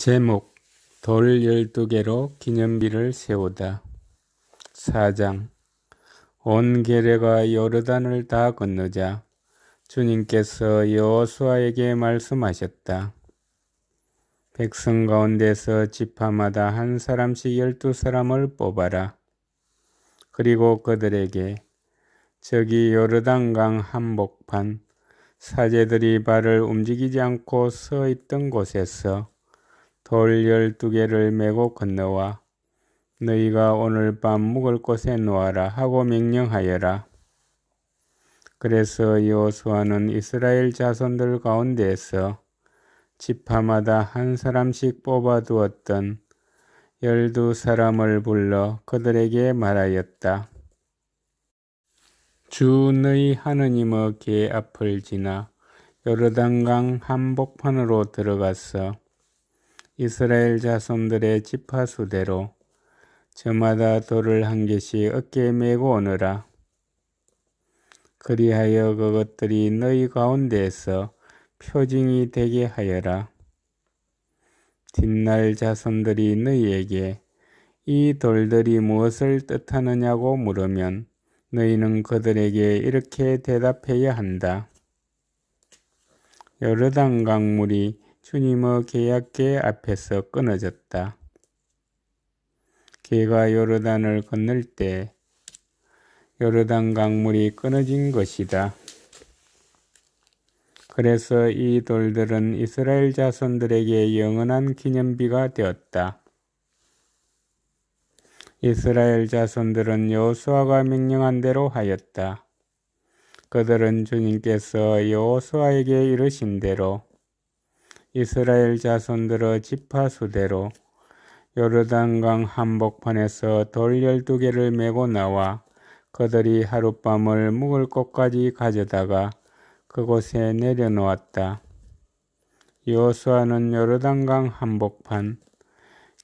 제목 돌 열두 개로 기념비를 세우다 4장 온 계레가 요르단을 다 건너자 주님께서 여호수아에게 말씀하셨다. 백성 가운데서 지파마다 한 사람씩 열두 사람을 뽑아라. 그리고 그들에게 저기 요르단강 한복판 사제들이 발을 움직이지 않고 서 있던 곳에서 돌 열두 개를 메고 건너와 너희가 오늘 밤 묵을 곳에 놓아라 하고 명령하여라. 그래서 여호수아는 이스라엘 자손들 가운데에서 지파마다 한 사람씩 뽑아두었던 열두 사람을 불러 그들에게 말하였다. 주 너희 하느님의 계 앞을 지나 요르단강 한복판으로 들어갔어 이스라엘 자손들의 지파 수대로 저마다 돌을 한 개씩 어깨에 메고 오너라. 그리하여 그것들이 너희 가운데에서 표징이 되게 하여라. 뒷날 자손들이 너희에게 이 돌들이 무엇을 뜻하느냐고 물으면 너희는 그들에게 이렇게 대답해야 한다. 여르단 강물이 주님의 계약계 앞에서 끊어졌다. 개가 요르단을 건널 때 요르단 강물이 끊어진 것이다. 그래서 이 돌들은 이스라엘 자손들에게 영원한 기념비가 되었다. 이스라엘 자손들은 여호수아가 명령한 대로 하였다. 그들은 주님께서 여호수아에게 이르신 대로 이스라엘 자손들의 지파 수대로 요르단강 한복판에서 돌 열두 개를 메고 나와 그들이 하룻밤을 묵을 곳까지 가져다가 그곳에 내려놓았다. 요수아는 요르단강 한복판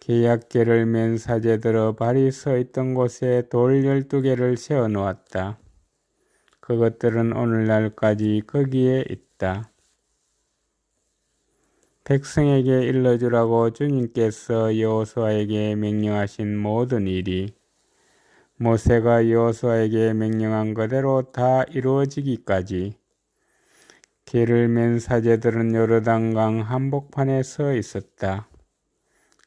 계약계를 맨 사제들의 발이 서 있던 곳에 돌 열두 개를 세워 놓았다. 그것들은 오늘날까지 거기에 있다. 백성에게 일러주라고 주님께서 여호수아에게 명령하신 모든 일이 모세가 여호수아에게 명령한 그대로 다 이루어지기까지 길을 맨 사제들은 요르단강 한복판에 서 있었다.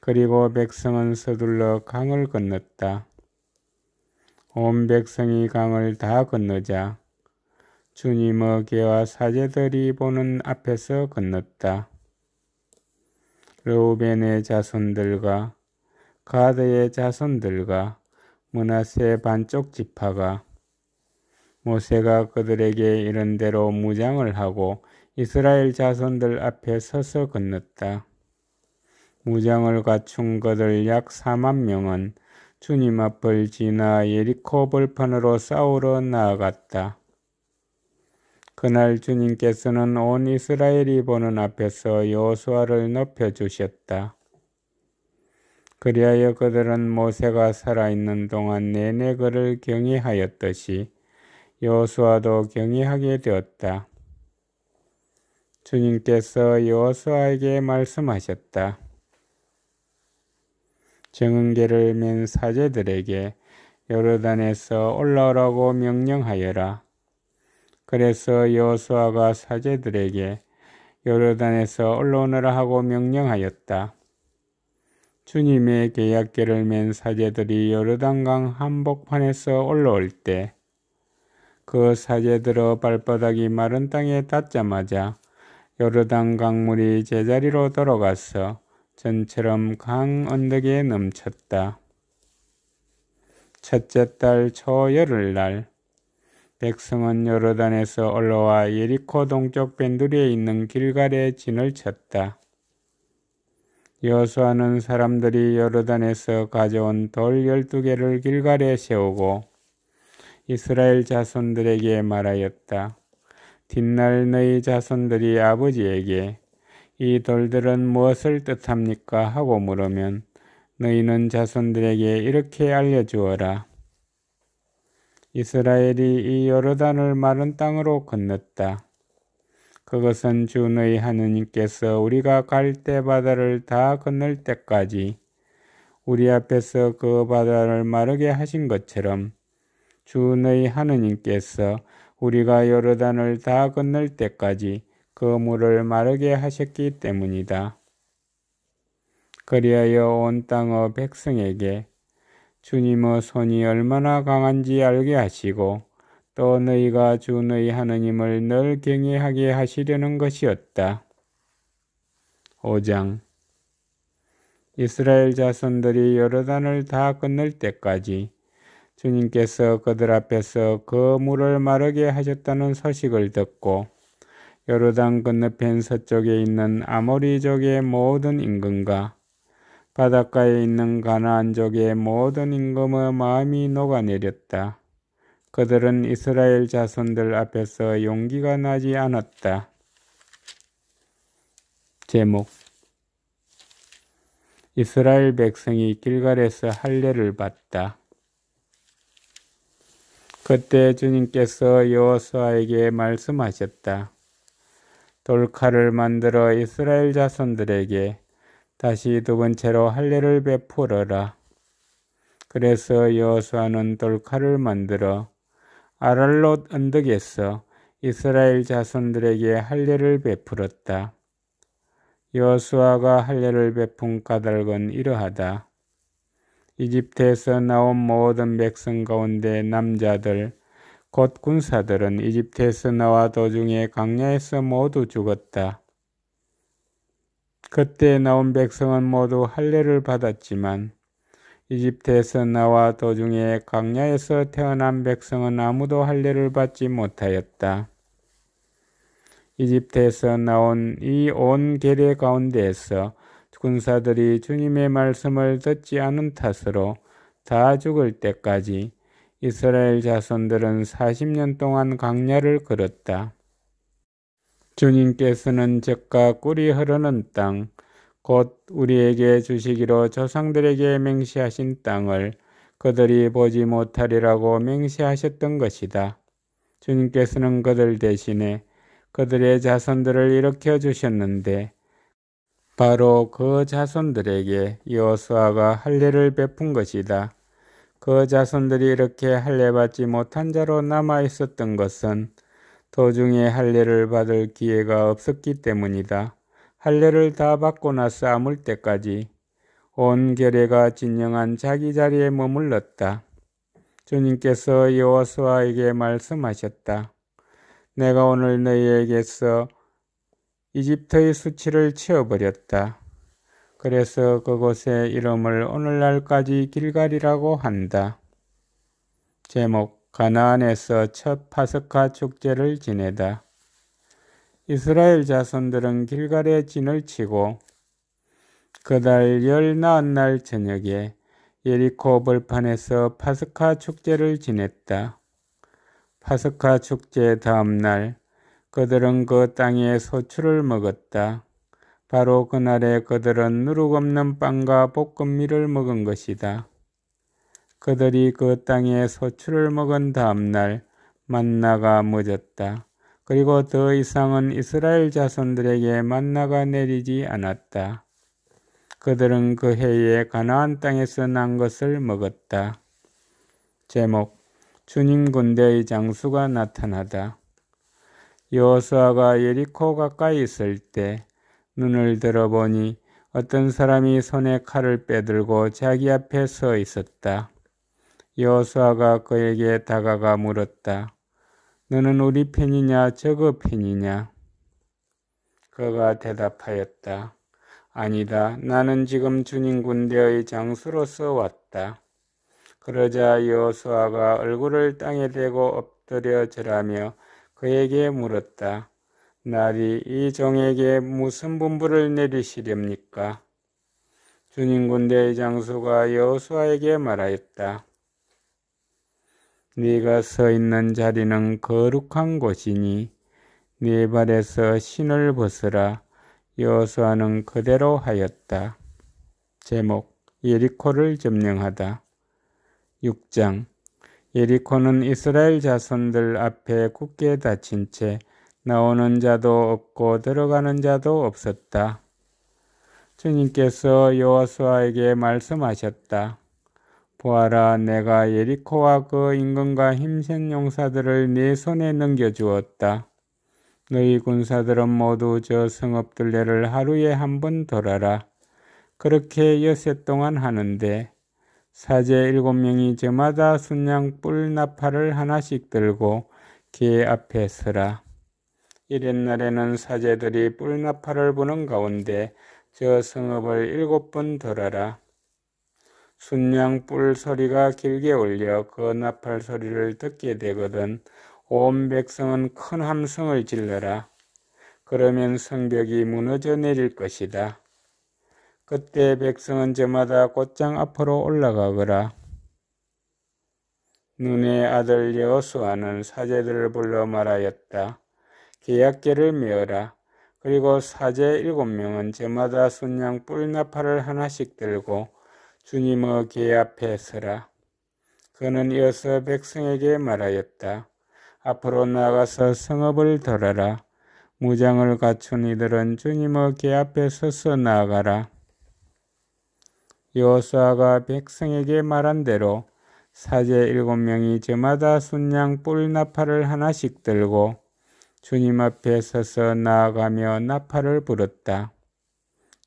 그리고 백성은 서둘러 강을 건넜다. 온 백성이 강을 다 건너자 주님의 개와 사제들이 보는 앞에서 건넜다. 르우벤의 자손들과 가드의 자손들과 문하세 반쪽 지파가 모세가 그들에게 이런 대로 무장을 하고 이스라엘 자손들 앞에 서서 건넜다. 무장을 갖춘 그들 약 4만 명은 주님 앞을 지나 예리코 벌판으로 싸우러 나아갔다. 그날 주님께서는 온 이스라엘이 보는 앞에서 여호수아를 높여 주셨다. 그리하여 그들은 모세가 살아있는 동안 내내 그를 경외하였듯이 여호수아도 경외하게 되었다. 주님께서 여호수아에게 말씀하셨다. 정은계를 맨 사제들에게 요르단에서 올라오라고 명령하여라. 그래서 여호수아가 사제들에게 요르단에서 올라오느라 하고 명령하였다. 주님의 계약계를 맨 사제들이 요르단강 한복판에서 올라올 때 그 사제들의 발바닥이 마른 땅에 닿자마자 요르단 강물이 제자리로 돌아가서 전처럼 강 언덕에 넘쳤다. 첫째 달 초열흘 날 백성은 여러단에서 올라와 예리코 동쪽 벤두리에 있는 길갈에 진을 쳤다. 여수아는 사람들이 여러단에서 가져온 돌 12개를 길갈에 세우고 이스라엘 자손들에게 말하였다. 뒷날 너희 자손들이 아버지에게 이 돌들은 무엇을 뜻합니까? 하고 물으면 너희는 자손들에게 이렇게 알려주어라. 이스라엘이 이 요르단을 마른 땅으로 건넜다. 그것은 주의 하느님께서 우리가 갈대 바다를 다 건널 때까지 우리 앞에서 그 바다를 마르게 하신 것처럼 주의 하느님께서 우리가 요르단을 다 건널 때까지 그 물을 마르게 하셨기 때문이다. 그리하여 온 땅의 백성에게 주님의 손이 얼마나 강한지 알게 하시고 또 너희가 주 너희 하느님을 늘 경외하게 하시려는 것이었다. 5장 이스라엘 자손들이 요르단을다 끝낼 때까지 주님께서 그들 앞에서 그 물을 마르게 하셨다는 소식을 듣고 요르단 건너편 서쪽에 있는 아모리족의 모든 임금과 바닷가에 있는 가나안 족의 모든 임금의 마음이 녹아내렸다. 그들은 이스라엘 자손들 앞에서 용기가 나지 않았다. 제목 이스라엘 백성이 길갈에서 할례를 받다. 그때 주님께서 여호수아에게 말씀하셨다. 돌칼을 만들어 이스라엘 자손들에게 다시 두 번째로 할례를 베풀어라. 그래서 여수아는 돌칼을 만들어 아랄롯 언덕에서 이스라엘 자손들에게 할례를 베풀었다. 여수아가 할례를 베푼 까닭은 이러하다. 이집트에서 나온 모든 백성 가운데 남자들 곧 군사들은 이집트에서 나와 도중에 강야에서 모두 죽었다. 그때 나온 백성은 모두 할례를 받았지만 이집트에서 나와 도중에 광야에서 태어난 백성은 아무도 할례를 받지 못하였다. 이집트에서 나온 이 온 계례 가운데에서 군사들이 주님의 말씀을 듣지 않은 탓으로 다 죽을 때까지 이스라엘 자손들은 40년 동안 광야를 걸었다. 주님께서는 즉가 꿀이 흐르는 땅, 곧 우리에게 주시기로 조상들에게 맹시하신 땅을 그들이 보지 못하리라고 맹시하셨던 것이다. 주님께서는 그들 대신에 그들의 자손들을 일으켜 주셨는데 바로 그 자손들에게 여호수아가 할례를 베푼 것이다. 그 자손들이 이렇게 할례받지 못한 자로 남아 있었던 것은 도중에 할례를 받을 기회가 없었기 때문이다. 할례를 다 받고 나서 아물 때까지 온 결례가 진영한 자기 자리에 머물렀다. 주님께서 여호수아에게 말씀하셨다. 내가 오늘 너희에게서 이집트의 수치를 치워버렸다. 그래서 그곳의 이름을 오늘날까지 길갈이라고 한다. 제목 가나안에서 첫 파스카 축제를 지내다. 이스라엘 자손들은 길갈에 진을 치고 그 달 열나은 날 저녁에 예리코 벌판에서 파스카 축제를 지냈다. 파스카 축제 다음 날 그들은 그땅에 소출을 먹었다. 바로 그날에 그들은 누룩 없는 빵과 볶음밀을 먹은 것이다. 그들이 그 땅에 소출을 먹은 다음날 만나가 멎었다. 그리고 더 이상은 이스라엘 자손들에게 만나가 내리지 않았다. 그들은 그 해에 가나안 땅에서 난 것을 먹었다. 제목 주님 군대의 장수가 나타나다. 여호수아가 예리코 가까이 있을 때 눈을 들어보니 어떤 사람이 손에 칼을 빼들고 자기 앞에 서 있었다. 여수아가 그에게 다가가 물었다. 너는 우리 편이냐 저거 편이냐? 그가 대답하였다. 아니다. 나는 지금 주님 군대의 장수로서 왔다. 그러자 여수아가 얼굴을 땅에 대고 엎드려 절하며 그에게 물었다. 날이 이 종에게 무슨 분부를 내리시렵니까? 주님 군대의 장수가 여수아에게 말하였다. 네가 서 있는 자리는 거룩한 곳이니 네 발에서 신을 벗으라 여수아는 그대로 하였다. 제목 예리코를 점령하다. 6장 예리코는 이스라엘 자손들 앞에 굳게 닫힌 채 나오는 자도 없고 들어가는 자도 없었다. 주님께서 여호수아에게 말씀하셨다. 보아라 내가 예리코와 그 인근과 힘센 용사들을 네 손에 넘겨주었다. 너희 군사들은 모두 저 성읍들레를 하루에 한 번 돌아라. 그렇게 여세 동안 하는데 사제 일곱 명이 저마다 순양 뿔 나팔을 하나씩 들고 개 앞에 서라. 이랬날에는 사제들이 뿔 나팔을 부는 가운데 저 성읍을 일곱 번 돌아라. 순양뿔 소리가 길게 울려 그 나팔 소리를 듣게 되거든 온 백성은 큰 함성을 질러라. 그러면 성벽이 무너져 내릴 것이다. 그때 백성은 저마다 곧장 앞으로 올라가거라. 눈의 아들 여수아는 사제들을 불러 말하였다. 계약계를 메어라. 그리고 사제 일곱 명은 저마다 순양 뿔나팔을 하나씩 들고 주님의 계 앞에 서라. 그는 이어서 백성에게 말하였다. 앞으로 나가서 성읍을 덜어라. 무장을 갖춘 이들은 주님의 계 앞에 서서 나아가라. 여호수아가 백성에게 말한 대로 사제 일곱 명이 저마다 순양 뿔 나팔을 하나씩 들고 주님 앞에 서서 나아가며 나팔을 불었다.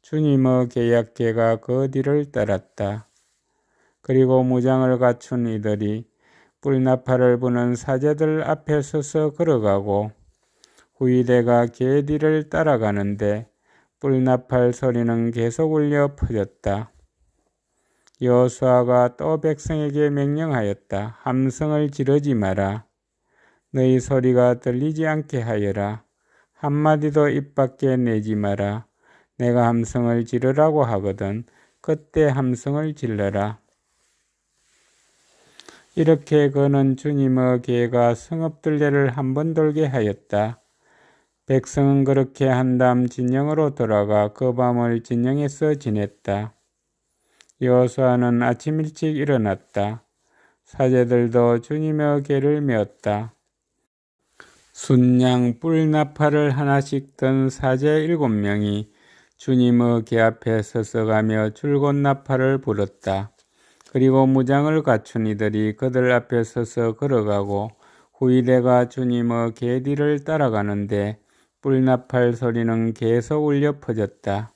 주님의 계약계가 그 뒤를 따랐다. 그리고 무장을 갖춘 이들이 뿔나팔을 부는 사제들 앞에 서서 걸어가고 후이대가 개 뒤를 따라가는데 뿔나팔 소리는 계속 울려 퍼졌다. 여수아가 또 백성에게 명령하였다. 함성을 지르지 마라. 너희 소리가 들리지 않게 하여라. 한마디도 입 밖에 내지 마라. 내가 함성을 지르라고 하거든 그때 함성을 질러라. 이렇게 그는 주님의 개가 성읍들레를 한번 돌게 하였다. 백성은 그렇게 한 다음 진영으로 돌아가 그 밤을 진영에서 지냈다. 여호수아는 아침 일찍 일어났다. 사제들도 주님의 개를 메었다. 순양 뿔나팔을 하나씩 든 사제 일곱 명이 주님의 계 앞에 서서가며 줄곧 나팔을 불었다. 그리고 무장을 갖춘 이들이 그들 앞에 서서 걸어가고 후이대가 주님의 계 뒤를 따라가는데 뿔나팔 소리는 계속 울려 퍼졌다.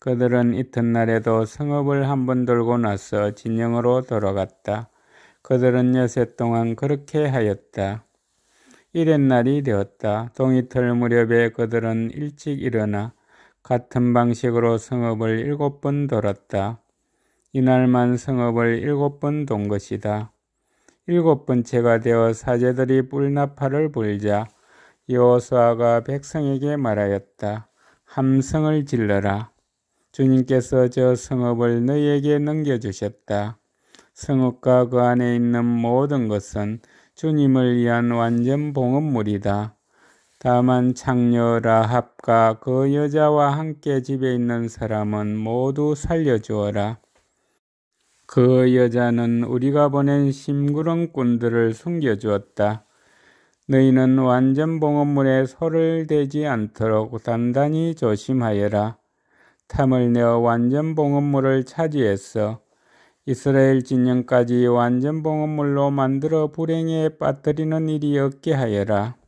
그들은 이튿날에도 성읍을 한번 돌고 나서 진영으로 돌아갔다. 그들은 여세 동안 그렇게 하였다. 이랫날이 되었다. 동이틀 무렵에 그들은 일찍 일어나 같은 방식으로 성읍을 일곱 번 돌았다. 이날만 성읍을 일곱 번 돈 것이다. 일곱 번째가 되어 사제들이 뿔나팔을 불자 여호수아가 백성에게 말하였다. 함성을 질러라. 주님께서 저 성읍을 너희에게 넘겨주셨다. 성읍과 그 안에 있는 모든 것은 주님을 위한 완전 봉헌물이다. 다만 창녀 라합과 그 여자와 함께 집에 있는 사람은 모두 살려주어라. 그 여자는 우리가 보낸 심구렁꾼들을 숨겨주었다. 너희는 완전 봉헌물에 소를 대지 않도록 단단히 조심하여라. 탐을 내어 완전 봉헌물을 차지했어. 이스라엘 진영까지 완전 봉헌물로 만들어 불행에 빠뜨리는 일이 없게 하여라.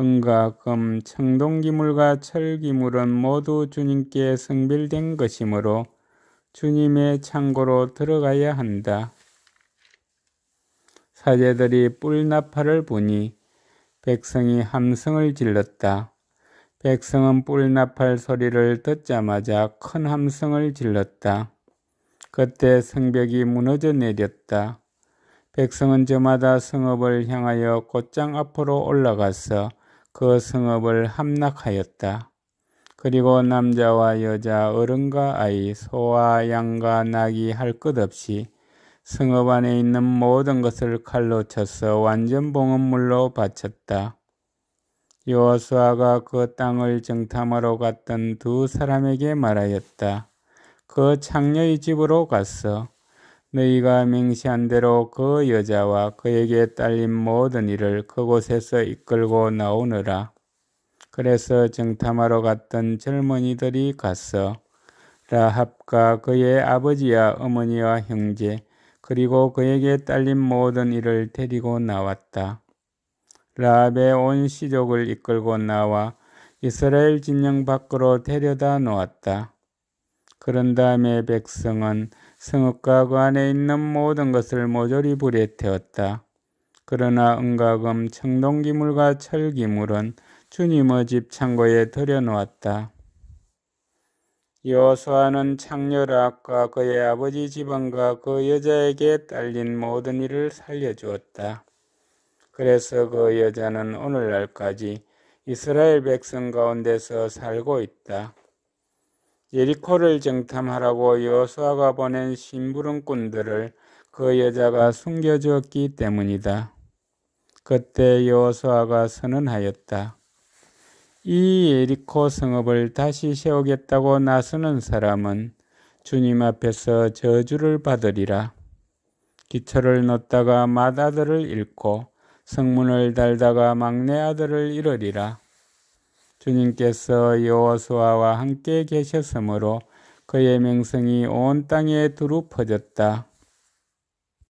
은과 금, 청동기물과 철기물은 모두 주님께 성별된 것이므로 주님의 창고로 들어가야 한다. 사제들이 뿔나팔을 부니 백성이 함성을 질렀다. 백성은 뿔나팔 소리를 듣자마자 큰 함성을 질렀다. 그때 성벽이 무너져 내렸다. 백성은 저마다 성읍을 향하여 곧장 앞으로 올라가서 그 성읍을 함락하였다. 그리고 남자와 여자, 어른과 아이, 소와 양과 낙이 할 것 없이 성읍 안에 있는 모든 것을 칼로 쳐서 완전 봉헌물로 바쳤다. 여호수아가 그 땅을 정탐하러 갔던 두 사람에게 말하였다. 그 창녀의 집으로 갔어. 너희가 맹시한 대로 그 여자와 그에게 딸린 모든 일을 그곳에서 이끌고 나오느라. 그래서 정탐하러 갔던 젊은이들이 갔어. 라합과 그의 아버지와 어머니와 형제, 그리고 그에게 딸린 모든 일을 데리고 나왔다. 라합의 온 시족을 이끌고 나와 이스라엘 진영 밖으로 데려다 놓았다. 그런 다음에 백성은 성읍가구 그 안에 있는 모든 것을 모조리 불에 태웠다. 그러나 은가금 청동기물과 철기물은 주님의 집 창고에 들여놓았다. 요수아는창렬락과 그의 아버지 집안과 그 여자에게 딸린 모든 일을 살려주었다. 그래서 그 여자는 오늘날까지 이스라엘 백성 가운데서 살고 있다. 예리코를 정탐하라고 여수아가 보낸 심부름꾼들을 그 여자가 숨겨주었기 때문이다. 그때 여수아가 선언하였다. 이 예리코 성읍을 다시 세우겠다고 나서는 사람은 주님 앞에서 저주를 받으리라. 기초를 넣다가 맏아들을 잃고 성문을 달다가 막내 아들을 잃으리라. 주님께서 여호수아와 함께 계셨으므로 그의 명성이 온 땅에 두루 퍼졌다.